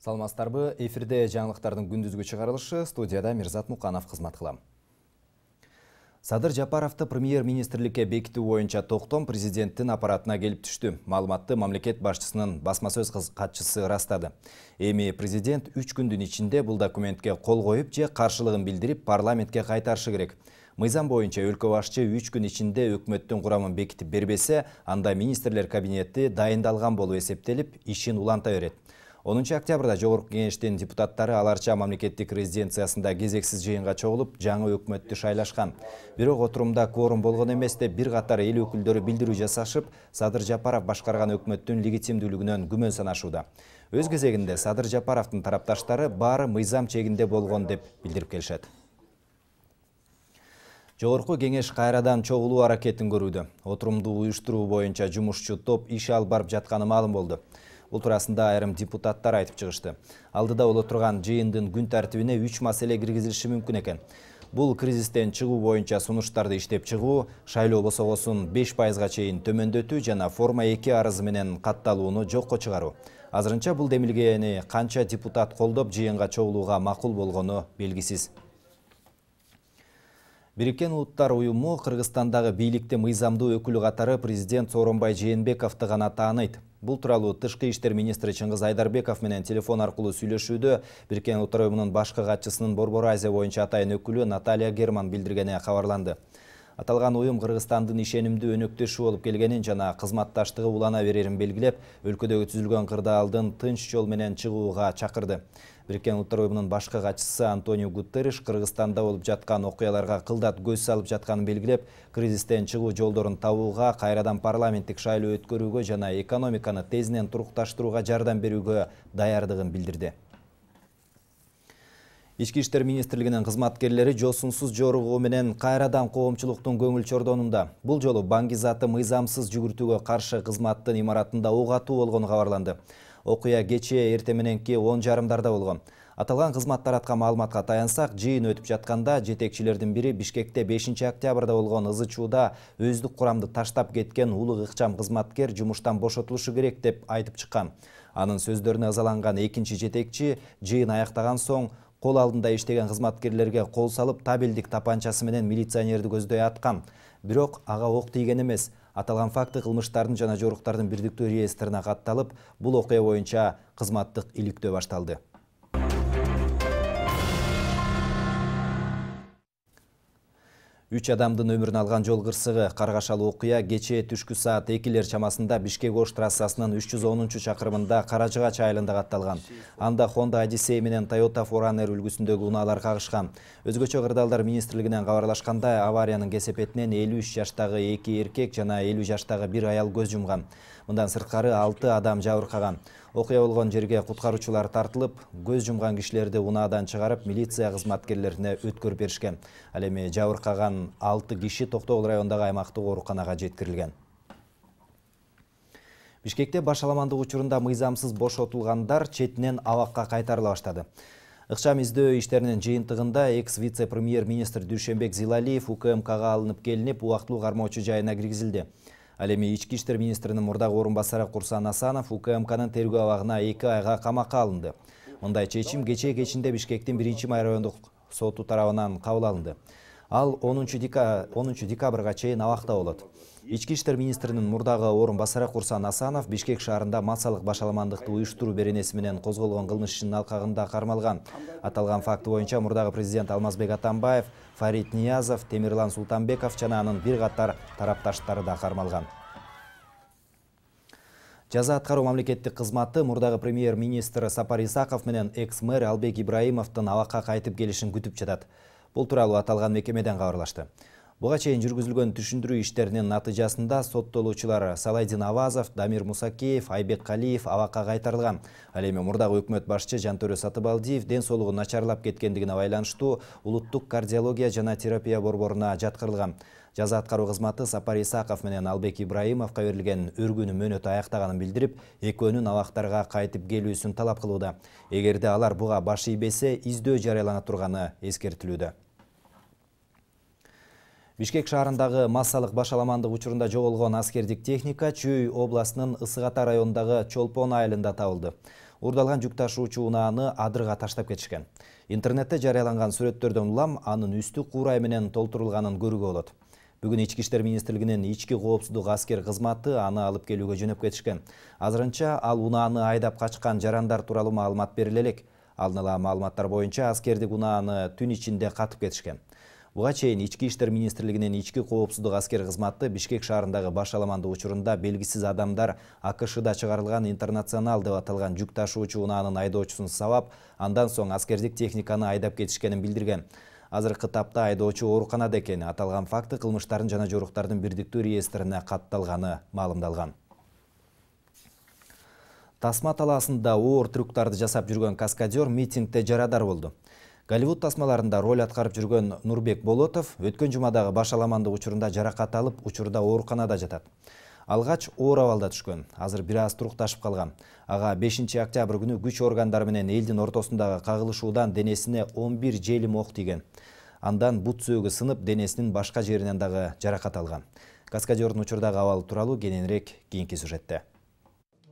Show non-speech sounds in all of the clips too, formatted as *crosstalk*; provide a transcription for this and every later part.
саламатсыздарбы эфирде жаңылыктардын күндүзгү чыгарылышы студияда мирзат муканов кызмат кылам садыр жапаровты премьер министрликке бекитүү боюнча токтом президенттин аппаратына келип түштү маалыматты мамлекет башчысынын басма сөз катчысы ырастады эми президент үч күндүн ичинде бул документке кол коюп же каршылыгын билдирип парламентке кайтарышы керек мыйзам боюнча өлкө башчы үч күн ичинде өкмөттүн курамын бекитип бербесе анда министрлер кабинети дайындалган болуп эсептелип ишин уланта берет онунчу октябрда жогорку кеңештин депутаттары аларча мамлекеттик резиденциясында кезексиз жыйынга чогулуп жаңы өкмөттү шайлашкан бирок отурумда кворум болгон эмес деп бир катар эл өкүлдөрү билдирүү жасашып садыр жапаров башкарган өкмөттүн легитимдүүлүгүнөн күмөн санашууда өз кезегинде садыр жапаровдун тарапташтары баары мыйзам чегинде болгон деп билдирип келишет жогорку кеңеш кайрадан чогулуу аракетин көрүүдө отурумду уюштуруу боюнча жумушчу топ иш алып барып жатканы маалым болду бул туурасында айрым депутаттар айтып чыгышты алдыда боло турган жыйындын күн тартибине үч маселе киргизилиши мүмкүн экен бул кризистен чыгуу боюнча сунуштарды иштеп чыгуу шайлоо босогосун беш пайызга чейин төмөндөтүү жана форма эки арызы менен катталууну жокко чыгаруу азырынча бул демилгени канча депутат колдоп жыйынга чогулууга макул болгону белгисиз бириккен улуттар уюму кыргызстандагы бийликти мыйзамдуу өкүлү катары президент сооронбай жээнбековду гана тааныйт Бұл тұралы тұшқы іштер министрі Чыңғыз Айдарбеков менен телефон арқылы сүйлөшүүдө Біркен ұлттар башқы ғатшысының Борбор Азия боюнча атайын өкүлү Наталья Герман билдиргени қаварланды. Аталған уюм Қырғызстандың ишенимдүү өнөктөшү болып келгенін жана кызматташтыгы улана берерин белгилеп, өлкөдөгү түзүлгөн кырдаалдын тынч жол менен чыгууга чакырды. Біріккен ұлттар ұйымының башқа катчысы Антонио Гутерриш Кыргызстанда болып жатқан окуяларга қылдат көз салып жатқанын белгілеп, кризистен чыгуу жолдорын табуға, қайрадан парламенттік шайлы өткөрүүгө жана экономиканы тезінен тұрқташтыруға жардам берүүгө даярдығын білдірді. ички иштер министрлигинин кызматкерлери жосунсуз жоругуу менен кайрадан коомчулуктун көңүл чордонунда бул жолу баңгизатты мыйзамсыз жүгүртүүгө каршы кызматтын имаратында ок атуу болгону кабарланды окуя кечээ эртең мененки он жарымдарда болгон аталган кызмат тараткан маалыматка таянсак жыйын өтүп жатканда жетекчилердин бири бишкекте бешинчи октябрда болгон ызы чууда өздүк курамды таштап кеткен улуг ыкчам кызматкер жумуштан бошотулушу керек деп айтып чыккан анын сөздөрүнө ызаланган экинчи жетекчи жыйын аяктаган соң қол алдында иштеген қызматкерлерге қол салып табелдік тапанчасы менен милиционерди көздөй атқан. бирок ага ок тийген эмес аталган факты кылмыштардын жана жоруктардын бирдиктүү реестрине катталып бул окуя боюнча кызматтык иликтөө башталды Үч адамдың өмірін алған жол қырсығы қарғашалы оқия кече түшкі саат екілер шамасында Бішкек Ош трассасының 310 шақырымында Қаражыға чайлында қатталған. Анда Хонда Odyssey менен Toyota Форанер үлгісіндегі ғуналар қағышқан. Өзгөчі ғырдалдар министрлігінен қаварлашқанда аварияның кесепетінен 53 жаштағы 2 еркек жана 50 жаштағы 1 аял көз жұмған. мындан сырткары алты адам жабыркаган окуя болгон жерге куткаруучулар тартылып көз жумган кишилерди унаадан чыгарып милиция кызматкерлерине өткөрүп беришкен ал эми жабыркаган алты киши токтогул районундагы аймактык ооруканага жеткирилген бишкекте баш аламандык учурунда мыйзамсыз бошотулгандар четинен абакка кайтарыла баштады ыкчам издөө иштеринин жыйынтыгында экс вице премьер министр дүйшөнбек зилалиев укмкга алынып келинип убактылуу кармоочу жайына киргизилди Әлеме эми ички иштер министринин мурдагы орун басары курсан асанов укмкнын тергөө абагына эки айга алынды мындай чечим кечээ кечинде бишкектин биринчи май райондук соту тарабынан кабыл алынды ал онунчу онунчу декабрга чейин абакта болот ички иштер министринин мурдагы орун басары курсан асанов бишкек шаарында массалык башаламандыкты уюштуруу беренеси менен козголгон кылмыш ишинин алкагында кармалган аталган факты боюнча мурдагы президент алмазбек атамбаев фарид ниязов темирлан султанбеков жана анын бир катар тарапташтары да кармалган жаза аткаруу мамлекеттик кызматы мурдагы премьер министр сапар исаков менен экс мэр албек ибраимовдун абакка кайтып келишин күтүп жатат Бұл туралы аталған мекемеден қауырлашты. Бұға чейін жүргізілген түшіндіру іштерінің натыжасында соттолуучулар Салайдин Авазов, Дамир Мусакеев, Айбек Калиев, Авақа қайтарылған. Ал эми мурдагы өкмөт башчы Жантөрө Сатыбалдиев ден Солуғы начарлап кеткендигине байланыштуу улуттук кардиология жана терапия борборуна жатқырылған жаза атқару қызматы сапар исақов менен албек ибраимовқа берилген өргүнү мөөнөтү аяктаганын билдирип экөөнүн абактарга қайтып келүүсүн талап қылуды. эгерде алар буга баш ийбесе издөө жарыялана турганы эскертилүүдө бишкек шаарындагы массалық башаламандык учурунда жоголгон аскердік техника чүй областынын ысык ата чолпон айылында табылды Урдалған жүк ташуучу унааны адырга таштап кетишкен интернетте жарыяланган сүрөттөрдөн ұлам анын үсті куурай менен толтурулганын көрүүгө бүгүн ички иштер министрлигинин ички коопсуздук аскер кызматы аны алып келүүгө жөнөп кетишкен азырынча ал унааны айдап качкан жарандар тууралуу маалымат бериле элек алдын ала маалыматтар боюнча аскердик унааны түн ичинде катып кетишкен буга чейин ички иштер министрлигинин ички коопсуздук аскер кызматы бишкек шаарындагы баш аламанды учурунда белгисиз адамдар акшда чыгарылган интернационал деп аталган жүк ташуучу унаанын айдоочусун сабап андан соң аскердик техниканы айдап кетишкенин билдирген азыркы тапта айдоочу ооруканада экени аталган факты кылмыштардын жана жоруктардын бирдиктүү реестрине катталганы маалымдалган тасма талаасында оор трюктарды жасап жүргөн каскадер митингде жарадар болду голливуд тасмаларында роль аткарып жүргөн нурбек болотов өткөн жумадагы баш аламандык учурунда жаракат алып учурда ооруканада жатат Алғач оор авалда түшкөн азыр бир аз турукташып калган ага бешинчи октябрь күнү күч органдары менен элдин ортосундагы кагылышуудан денесине он бир желим ок тийген андан бут сөөгү сынып денесинин башка жеринен дагы жаракат алган каскадердун учурдагы абалы тууралуу кененирээк кийинки сюжетте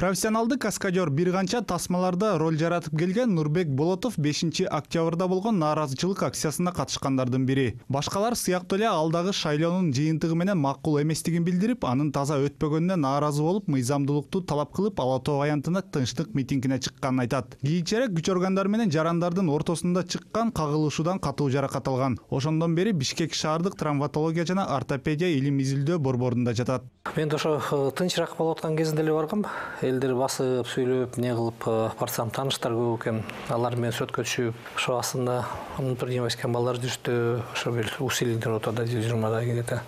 профессионалды каскадер канча тасмаларда роль жаратып келген Нурбек болотов 5 октябрда болгон нааразычылык акциясына катышкандардын бірі башкалар сияқты эле алдағы шайлоонун жыйынтыгы менен макул эместигин билдирип анын таза өтпөгөнүнө нааразы болуп мыйзамдуулукту талап кылып ала тоо тынштық тынчтык митингине чыкканын айтат кийинчерээк күч органдары менен жарандардын ортосунда чыккан кагылышуудан катуу жаракат алган ошондон бери бишкек шаардык травматология жана ортопедия илим изилдөө борборунда жатат мен ошо э, тынчыраак болуп аткан кезинде эле баргам э, элдер басып сөйлеп не кылып барсам э, таныштар көп экен алар алармен сүрөткө түсіп ошо астында предпринимательский балдар жүрүштү ошо бир усилийдер отада жыйырмада то э,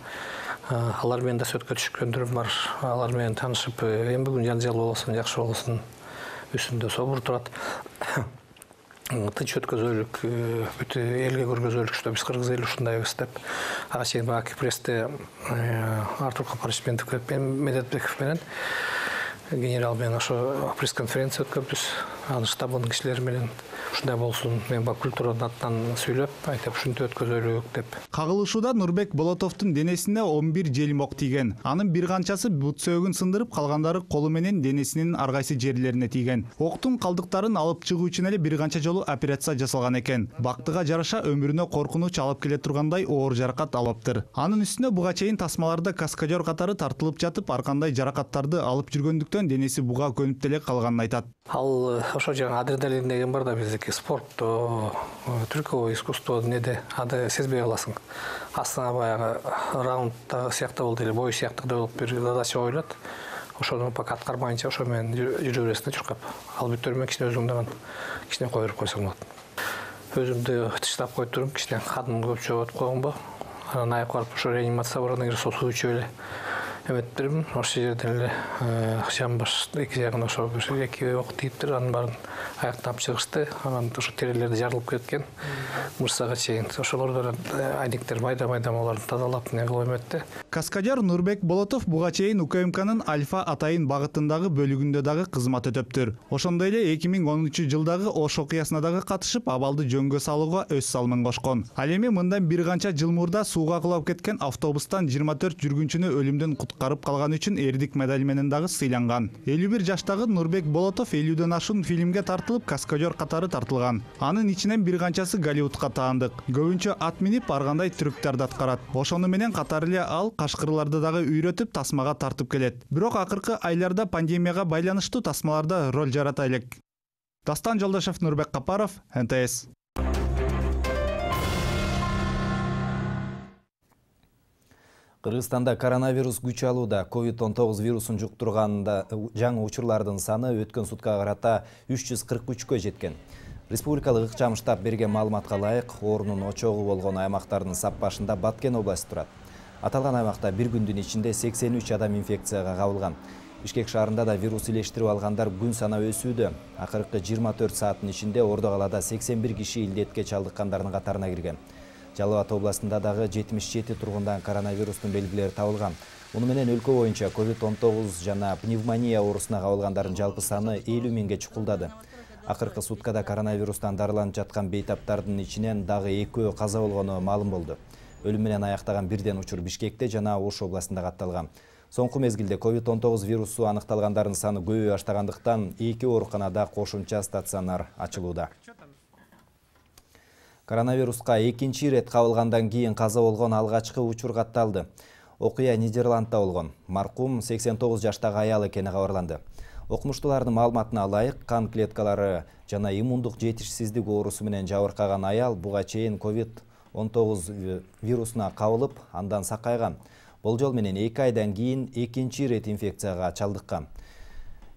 алар менен да сүрөткө түшкөндөрүм бар алар менен таанышып эми бүгүн жанжал болбосун жакшы болсун үстүндө собур турат *coughs* тынч өткөзөлүк э, бүт элге көргөзөлүк что биз кыргыз эли ушундайбыз деп ага чейин баягы престе артур капарович мен медетбеков менен генерал менің ошо пресс конференция өткөнбүз штабынын кишилери менен ушундай болсун мен баягы культуранын атынан сүйлөп айтып ушинтип өткөзөлүк деп кагылышууда нурбек болотовдун денесине он бир желмок тийген анын бир канчасы бут сөөгүн сындырып калгандары колу менен денесинин ар кайсы жерлерине тийген октун калдыктарын алып чыгуу үчүн эле бир канча жолу операция жасалган экен бактыга жараша өмүрүнө коркунуч алып келе тургандай оор жаракат алыптыр анын үстүнө буга чейин тасмаларда каскадер катары тартылып жатып ар кандай жаракаттарды алып жүргөндүктөн денеси буга көнүп деле калганын айтат ал э, ошо жанагы адреналин деген бар да биздики спортто э, трюковое искусство эмнеде аны сезбей каласың астына баягы раунддагы сыяктуу болду еле бой сыяктуудай болуп бир задача коюлат ошону пока аткармайынча ошо менен жүрө бересиң да чуркап ал бүтөрү менен кичине өзүңдү анан кичине кое берип койсоң болот өзүмдү тыштап коюп коюптурум кичине канымды көп жоготуп койгомбу анан ажяка барып ошо реанимацияга баргандан кийин суу ичип эле Әбеттерім, осы жерден жамбаш екі жағына ошо жүрсе, екі оқ тиіптір, анын барын аяқтап шығысты, анан ошо терелерді жарылып кеткен, мұрсаға шейін. Ошолорда айдектер майда майда оларды тазалап, не кылып эметти Каскадер Нұрбек Болотов бұға чейін УКМКнын Альфа Атайын бағытындағы бөлігінде дағы қызмат өтөптүр. Ошондой эле 2013 жылдағы Ош дагы катышып, абалды жөнгө салууга өз салымын кошкон. Ал эми мындан бир канча жыл мурда сууга кулап кеткен автобустан 24 жүргүнчүнү өлүмдөн куткарып калганы үчүн эрдик медали менен дагы сыйланган элүү бир жаштагы нурбек болотов элүүдөн ашуун фильмге тартылып каскадер катары тартылган анын ичинен бир канчасы голливудка таандык көбүнчө ат минип ар кандай трюктарды аткарат ошону менен катар эле ал кашкырларды дагы үйрөтүп тасмага тартып келет бирок акыркы айларда пандемияга байланыштуу тасмаларда роль жарата элек дастан жолдошев нурбек капаров нтс кыргызстанда коронавирус күч алууда covid он тогуз вирусун жуктурганда э, жаңы учурлардын саны өткөн суткага карата үч жүз кырк үчкө жеткен республикалык ыкчам штаб берген маалыматка ылайык оорунун очогу болгон аймактардын сап башында баткен областы турат аталган аймакта бир күндүн ичинде сексен үч адам инфекцияга кабылган бишкек шаарында да вирус илештирип алгандар күн санап өсүүдө акыркы жыйырма төрт сааттын ичинде ордо калада сексен бир киши илдетке чалдыккандардын катарына кирген жалал абад областында дагы 77 тургундан коронавирустун белгилери табылган муну менен өлкө боюнча ковид 19 жана пневмония оорусуна кабылгандардын жалпы саны 50 миңге чукулдады акыркы суткада коронавирустан дарыланып жаткан бейтаптардын ичинен дагы экөө каза болгону маалым болду өлүм менен аяктаган бирден учур бишкекте жана ош областында катталган соңку мезгилде covid 19 вирусу аныкталгандардын саны көбөйө баштагандыктан 2 ооруканада кошумча стационар ачылууда Коронавирусқа экинчи рет кабылгандан кейін қаза болгон алгачкы учур катталды. Оқия Нидерландта олған. Марқум, 89 жаштағы аял кені қауырланды. Оқымыштылардың маалыматына алайық қан клеткалары жана иммундық жетішсіздік оорусу менен аял бұға чейін COVID-19 вирусына қауылып, андан сақайған. Бұл жол менен 2 айдан кейін экинчи рет инфекцияға чалдыққан.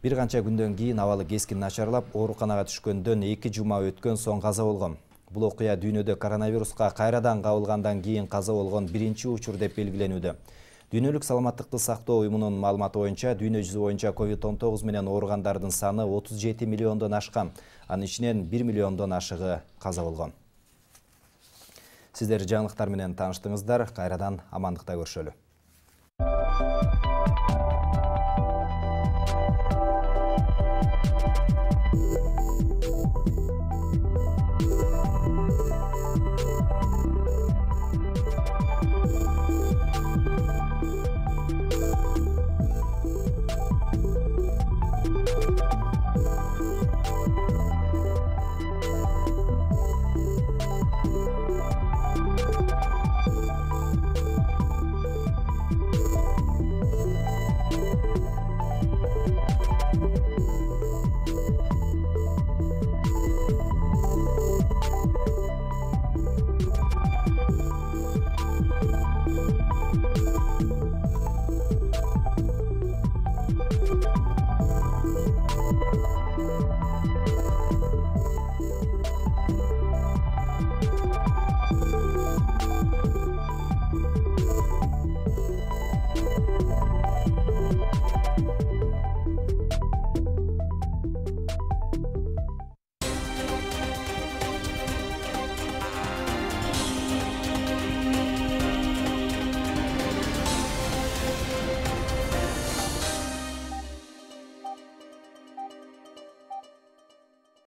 Бир канча күндөн кийин абалы кескин начарлап, ооруканага түшкөндөн екі жума өткен соң қаза болгон. бул окуя дүйнөдө коронавируска кайрадан кабылгандан кийин каза болгон биринчи учур деп белгиленүүдө дүйнөлүк саламаттыкты сактоо уюмунун маалыматы боюнча дүйнө жүзү боюнча covid он тогуз менен ооругандардын саны отуз жети миллиондон ашкан анын ичинен бир миллиондон ашыгы каза болгон сиздер жаңылыктар менен тааныштыңыздар кайрадан амандыкта көрүшөлү